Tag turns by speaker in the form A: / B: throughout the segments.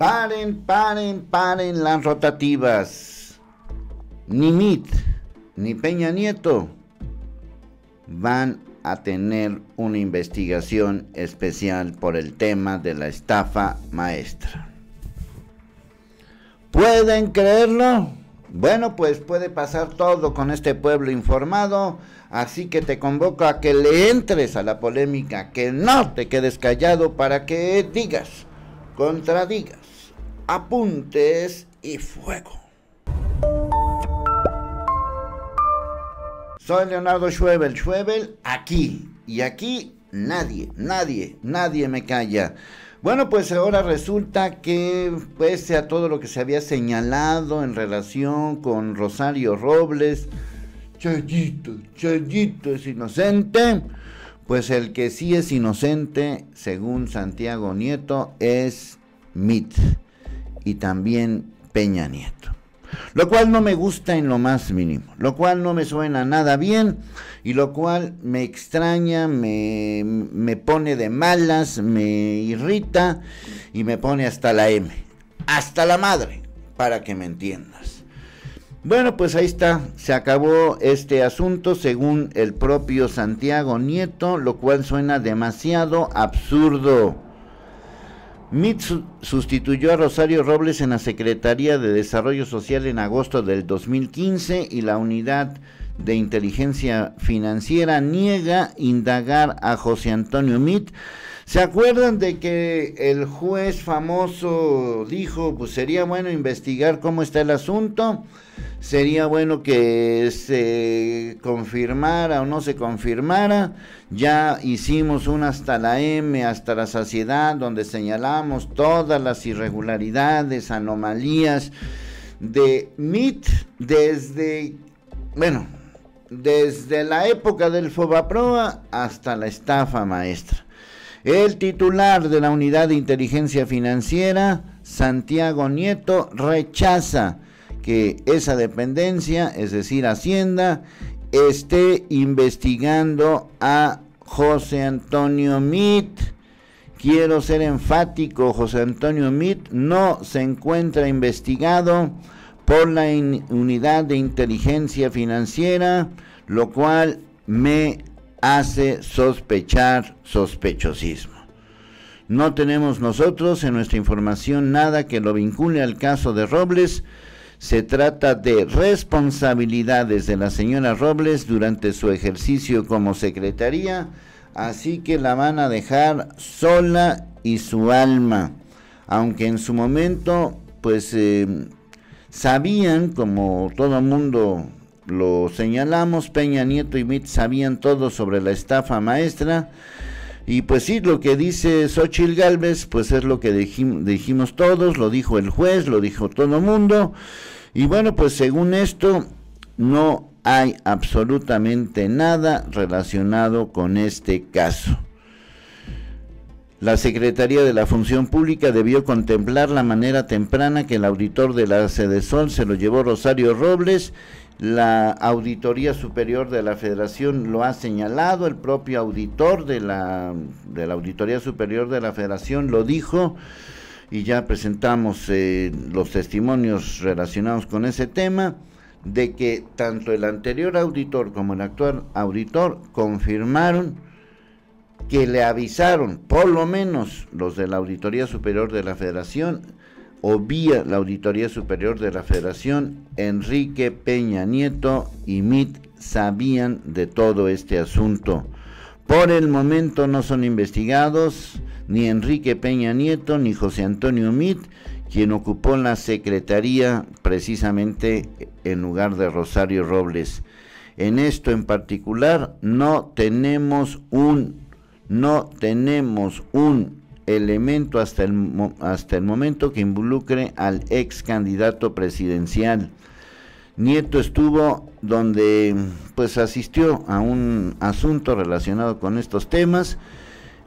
A: Paren, paren, paren las rotativas. Ni MIT, ni Peña Nieto van a tener una investigación especial por el tema de la estafa maestra. ¿Pueden creerlo? Bueno, pues puede pasar todo con este pueblo informado, así que te convoco a que le entres a la polémica, que no te quedes callado para que digas contradigas, apuntes y fuego. Soy Leonardo Schwebel, Schwebel aquí y aquí nadie, nadie, nadie me calla. Bueno, pues ahora resulta que pese a todo lo que se había señalado en relación con Rosario Robles, Chayito, Chayito es inocente, pues el que sí es inocente, según Santiago Nieto, es Mit y también Peña Nieto. Lo cual no me gusta en lo más mínimo, lo cual no me suena nada bien y lo cual me extraña, me, me pone de malas, me irrita y me pone hasta la M, hasta la madre, para que me entiendas. Bueno, pues ahí está, se acabó este asunto según el propio Santiago Nieto, lo cual suena demasiado absurdo. MIT sustituyó a Rosario Robles en la Secretaría de Desarrollo Social en agosto del 2015 y la unidad de inteligencia financiera niega indagar a José Antonio MIT ¿Se acuerdan de que el juez famoso dijo, pues sería bueno investigar cómo está el asunto? Sería bueno que se confirmara o no se confirmara. Ya hicimos un hasta la M, hasta la saciedad, donde señalamos todas las irregularidades, anomalías de MIT desde, bueno, desde la época del Fobaproa hasta la estafa maestra. El titular de la Unidad de Inteligencia Financiera, Santiago Nieto, rechaza que esa dependencia, es decir, Hacienda, esté investigando a José Antonio Mit. Quiero ser enfático, José Antonio Mit no se encuentra investigado por la unidad de inteligencia financiera, lo cual me hace sospechar sospechosismo. No tenemos nosotros en nuestra información nada que lo vincule al caso de Robles. Se trata de responsabilidades de la señora Robles durante su ejercicio como secretaría, así que la van a dejar sola y su alma, aunque en su momento pues eh, sabían, como todo mundo lo señalamos, Peña Nieto y Mit sabían todo sobre la estafa maestra. Y pues sí, lo que dice Xochil Gálvez, pues es lo que dijimos todos, lo dijo el juez, lo dijo todo el mundo. Y bueno, pues según esto, no hay absolutamente nada relacionado con este caso. La Secretaría de la Función Pública debió contemplar la manera temprana que el auditor de la Sede Sol se lo llevó Rosario Robles la Auditoría Superior de la Federación lo ha señalado, el propio auditor de la, de la Auditoría Superior de la Federación lo dijo y ya presentamos eh, los testimonios relacionados con ese tema de que tanto el anterior auditor como el actual auditor confirmaron que le avisaron, por lo menos los de la Auditoría Superior de la Federación, o vía la Auditoría Superior de la Federación, Enrique Peña Nieto y MIT sabían de todo este asunto. Por el momento no son investigados ni Enrique Peña Nieto ni José Antonio MIT, quien ocupó la secretaría precisamente en lugar de Rosario Robles. En esto en particular no tenemos un no tenemos un elemento hasta el, hasta el momento que involucre al ex candidato presidencial. Nieto estuvo donde pues asistió a un asunto relacionado con estos temas.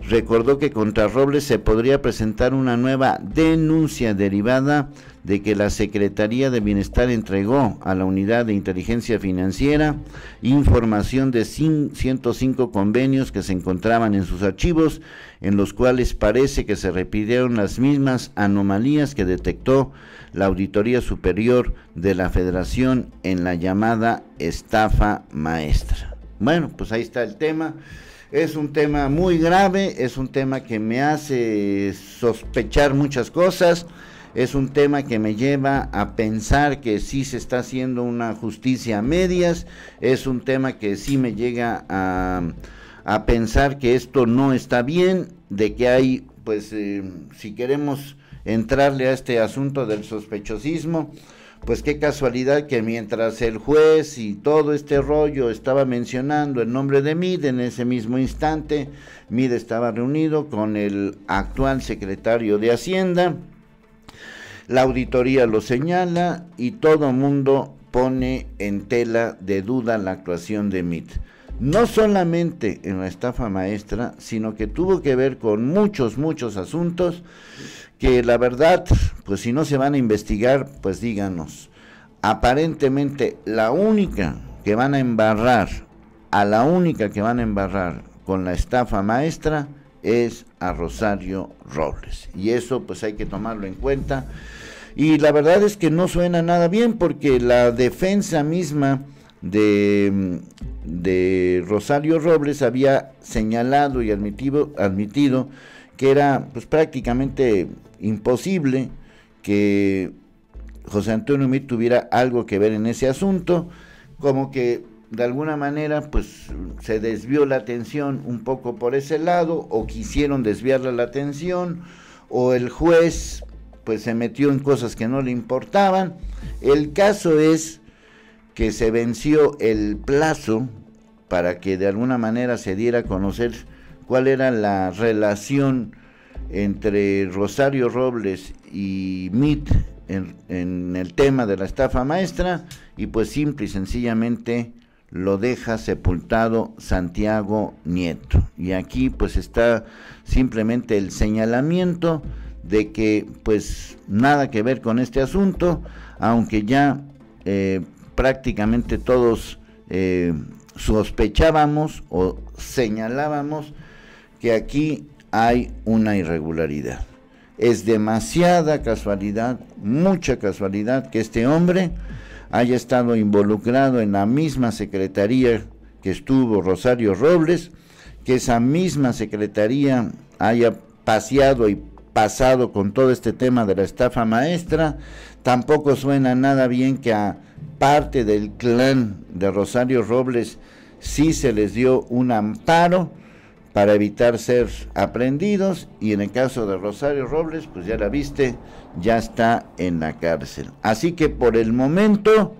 A: Recordó que contra Robles se podría presentar una nueva denuncia derivada de que la Secretaría de Bienestar entregó a la Unidad de Inteligencia Financiera información de 105 convenios que se encontraban en sus archivos, en los cuales parece que se repitieron las mismas anomalías que detectó la Auditoría Superior de la Federación en la llamada estafa maestra. Bueno, pues ahí está el tema. Es un tema muy grave, es un tema que me hace sospechar muchas cosas es un tema que me lleva a pensar que sí se está haciendo una justicia a medias, es un tema que sí me llega a, pensar que esto no está bien, de que hay, pues, eh, si queremos entrarle a este asunto del sospechosismo, pues qué casualidad que mientras el juez y todo este rollo estaba mencionando el nombre de Mid en ese mismo instante, Mide estaba reunido con el actual secretario de Hacienda, la auditoría lo señala y todo mundo pone en tela de duda la actuación de MIT. No solamente en la estafa maestra, sino que tuvo que ver con muchos, muchos asuntos que la verdad, pues si no se van a investigar, pues díganos. Aparentemente la única que van a embarrar, a la única que van a embarrar con la estafa maestra, es a Rosario Robles. Y eso pues hay que tomarlo en cuenta. Y la verdad es que no suena nada bien porque la defensa misma de, de Rosario Robles había señalado y admitido, admitido que era pues prácticamente imposible que José Antonio Mir tuviera algo que ver en ese asunto, como que de alguna manera pues se desvió la atención un poco por ese lado o quisieron desviarle la atención o el juez pues se metió en cosas que no le importaban. El caso es que se venció el plazo para que de alguna manera se diera a conocer cuál era la relación entre Rosario Robles y MIT en, en el tema de la estafa maestra y pues simple y sencillamente lo deja sepultado Santiago Nieto. Y aquí pues está simplemente el señalamiento de que pues nada que ver con este asunto, aunque ya eh, prácticamente todos eh, sospechábamos o señalábamos que aquí hay una irregularidad. Es demasiada casualidad, mucha casualidad que este hombre haya estado involucrado en la misma secretaría que estuvo Rosario Robles, que esa misma secretaría haya paseado y pasado con todo este tema de la estafa maestra, tampoco suena nada bien que a parte del clan de Rosario Robles sí se les dio un amparo para evitar ser aprendidos y en el caso de Rosario Robles, pues ya la viste, ya está en la cárcel. Así que por el momento,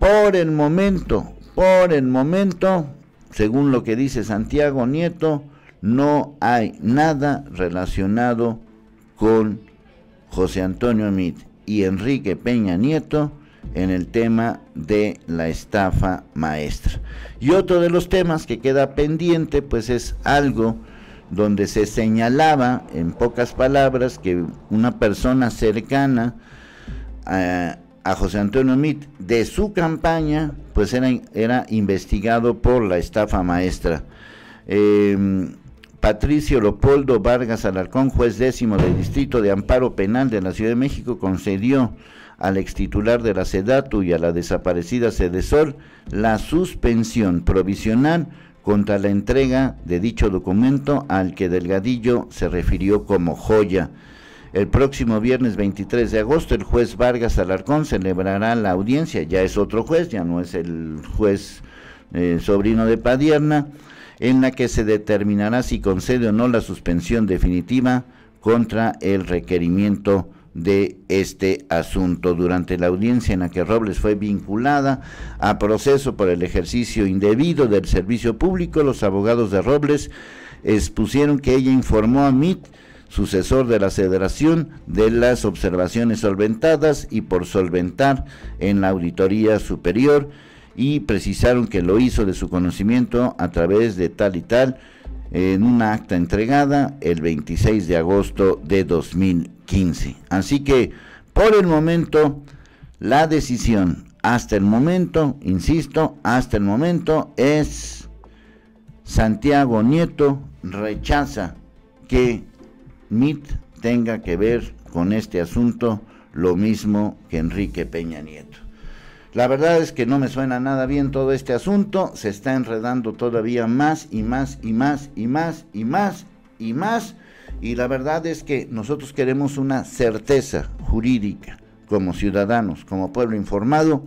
A: por el momento, por el momento, según lo que dice Santiago Nieto, no hay nada relacionado con José Antonio Amit y Enrique Peña Nieto en el tema de la estafa maestra. Y otro de los temas que queda pendiente, pues es algo donde se señalaba, en pocas palabras, que una persona cercana eh, a, José Antonio Mit de su campaña, pues era, investigado por la estafa maestra. Em, Patricio Leopoldo Vargas Alarcón, juez décimo del Distrito de Amparo Penal de la Ciudad de México, concedió al ex titular de la SEDATU y a la desaparecida Sedesol la suspensión provisional contra la entrega de dicho documento al que Delgadillo se refirió como joya. El próximo viernes 23 de agosto el juez Vargas Alarcón celebrará la audiencia, ya es otro juez, ya no es el juez eh, sobrino de Padierna, en la que se determinará si concede o no la suspensión definitiva contra el requerimiento de este asunto. Durante la audiencia en la que Robles fue vinculada a proceso por el ejercicio indebido del servicio público, los abogados de Robles expusieron que ella informó a MIT sucesor de la Federación, de las observaciones solventadas y por solventar en la Auditoría Superior y precisaron que lo hizo de su conocimiento a través de tal y tal en una acta entregada el 26 de agosto de 2015. Así que por el momento la decisión hasta el momento, insisto, hasta el momento es Santiago Nieto rechaza que MIT tenga que ver con este asunto lo mismo que Enrique Peña Nieto. La verdad es que no me suena nada bien todo este asunto, se está enredando todavía más y más y más y más y más y más. Y la verdad es que nosotros queremos una certeza jurídica como ciudadanos, como pueblo informado,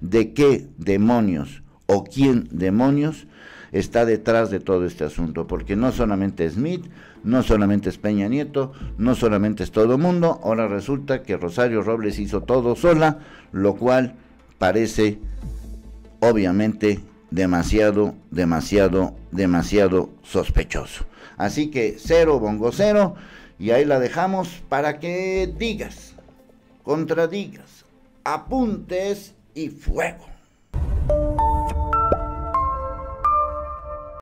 A: de qué demonios o quién demonios está detrás de todo este asunto, porque no solamente es Smith, no solamente es Peña Nieto, no solamente es todo el mundo, ahora resulta que Rosario Robles hizo todo sola, lo cual parece obviamente demasiado, demasiado, demasiado sospechoso. Así que cero, bongo cero, y ahí la dejamos para que digas, contradigas, apuntes y fuego.